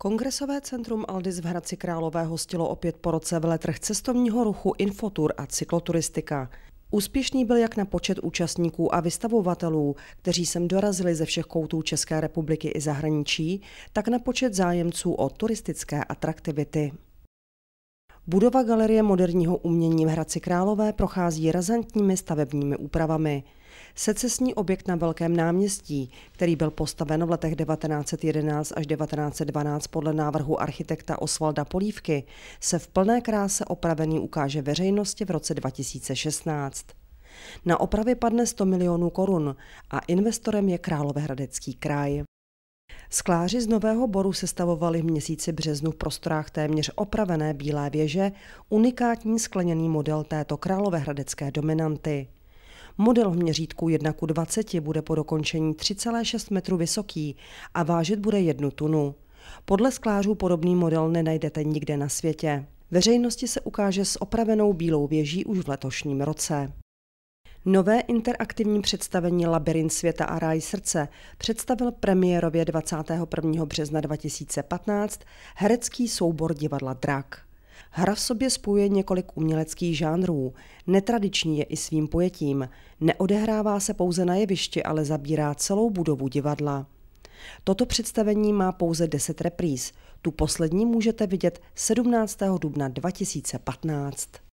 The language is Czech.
Kongresové centrum Aldis v Hradci Králové hostilo opět po roce v letrch cestovního ruchu Infotur a cykloturistika. Úspěšný byl jak na počet účastníků a vystavovatelů, kteří sem dorazili ze všech koutů České republiky i zahraničí, tak na počet zájemců o turistické atraktivity. Budova Galerie moderního umění v Hradci Králové prochází razantními stavebními úpravami secesní objekt na Velkém náměstí, který byl postaven v letech 1911 až 1912 podle návrhu architekta Osvalda Polívky, se v plné kráse opravený ukáže veřejnosti v roce 2016. Na opravy padne 100 milionů korun a investorem je Královéhradecký kraj. Skláři z Nového Boru sestavovali v měsíci březnu v prostorách téměř opravené Bílé věže unikátní skleněný model této královéhradecké dominanty. Model v měřítku 1 k 20 bude po dokončení 3,6 metru vysoký a vážit bude jednu tunu. Podle sklářů podobný model nenajdete nikde na světě. Veřejnosti se ukáže s opravenou bílou věží už v letošním roce. Nové interaktivní představení Labirint světa a ráj srdce představil premiérově 21. března 2015 herecký soubor divadla Drak. Hra v sobě spojuje několik uměleckých žánrů. Netradiční je i svým pojetím. Neodehrává se pouze na jevišti, ale zabírá celou budovu divadla. Toto představení má pouze 10 repríz. Tu poslední můžete vidět 17. dubna 2015.